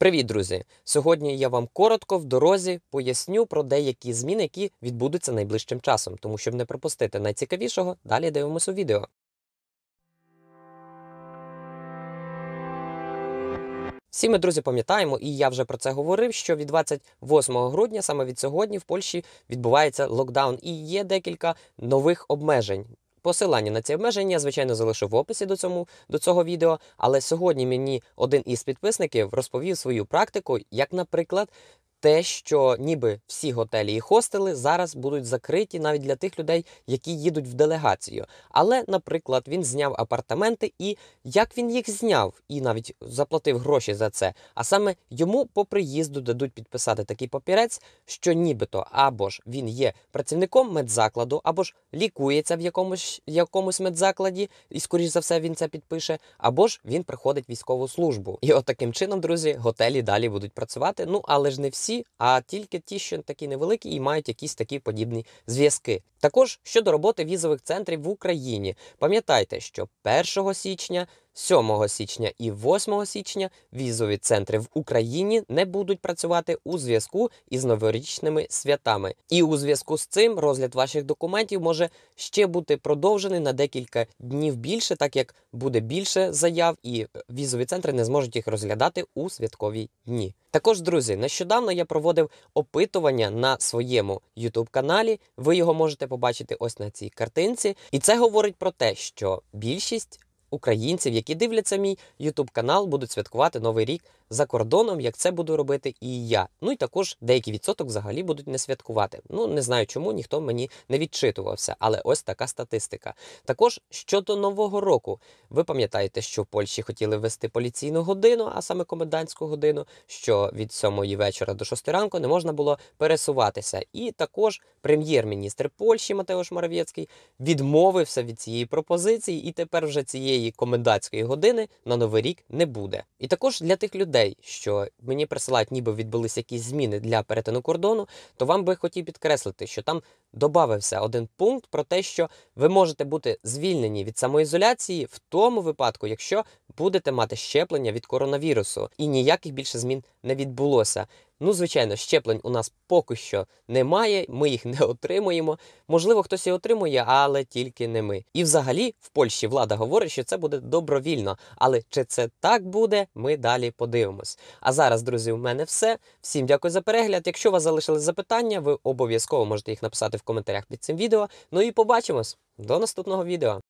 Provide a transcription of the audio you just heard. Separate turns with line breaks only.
Привіт, друзі! Сьогодні я вам коротко в дорозі поясню про деякі зміни, які відбудуться найближчим часом. Тому, щоб не пропустити найцікавішого, далі дивимося у відео. Всі ми, друзі, пам'ятаємо, і я вже про це говорив, що від 28 грудня, саме від сьогодні, в Польщі відбувається локдаун і є декілька нових обмежень. Посилання на ці обмеження я, звичайно, залишу в описі до цьому, до цього відео, але сьогодні мені один із підписників розповів свою практику, як, наприклад, те, що ніби всі готелі і хостели зараз будуть закриті навіть для тих людей, які їдуть в делегацію. Але, наприклад, він зняв апартаменти, і як він їх зняв, і навіть заплатив гроші за це. А саме йому по приїзду дадуть підписати такий папірець, що нібито або ж він є працівником медзакладу, або ж лікується в якомусь якомусь медзакладі, і скоріш за все він це підпише, або ж він приходить військову службу. І от таким чином, друзі, готелі далі будуть працювати. Ну але ж не всі всі, а тільки ті, що такі невеликі і мають якісь такі подібні зв'язки. Також щодо роботи візових центрів в Україні, пам'ятайте, що 1 січня 7 січня і 8 січня візові центри в Україні не будуть працювати у зв'язку із новорічними святами. І у зв'язку з цим розгляд ваших документів може ще бути продовжений на декілька днів більше, так як буде більше заяв, і візові центри не зможуть їх розглядати у святкові дні. Також, друзі, нещодавно я проводив опитування на своєму ютуб каналі. Ви його можете побачити ось на цій картинці, і це говорить про те, що більшість українців, які дивляться мій YouTube канал, будуть святкувати новий рік за кордоном, як це буду робити і я. Ну і також деякий відсоток взагалі будуть не святкувати. Ну не знаю, чому ніхто мені не відчитувався, але ось така статистика. Також щодо нового року, ви пам'ятаєте, що в Польщі хотіли ввести поліційну годину, а саме комендантську годину, що від 7 вечора до 6 ранку не можна було пересуватися. І також прем'єр-міністр Польщі Матеош Моравєцький відмовився від цієї пропозиції, і тепер вже цієї цієї комендантської години на новий рік не буде. І також для тих людей, що мені присилають, ніби відбулися якісь зміни для перетину кордону, то вам би хотів підкреслити, що там додався один пункт про те, що ви можете бути звільнені від самоізоляції в тому випадку, якщо будете мати щеплення від коронавірусу, і ніяких більше змін не відбулося. Ну, звичайно, щеплень у нас поки що немає, ми їх не отримуємо. Можливо, хтось і отримує, але тільки не ми. І взагалі в Польщі влада говорить, що це буде добровільно. Але чи це так буде, ми далі подивимось. А зараз, друзі, у мене все. Всім дякую за перегляд. Якщо у вас залишили запитання, ви обов'язково можете їх написати в коментарях під цим відео. Ну і побачимось до наступного відео.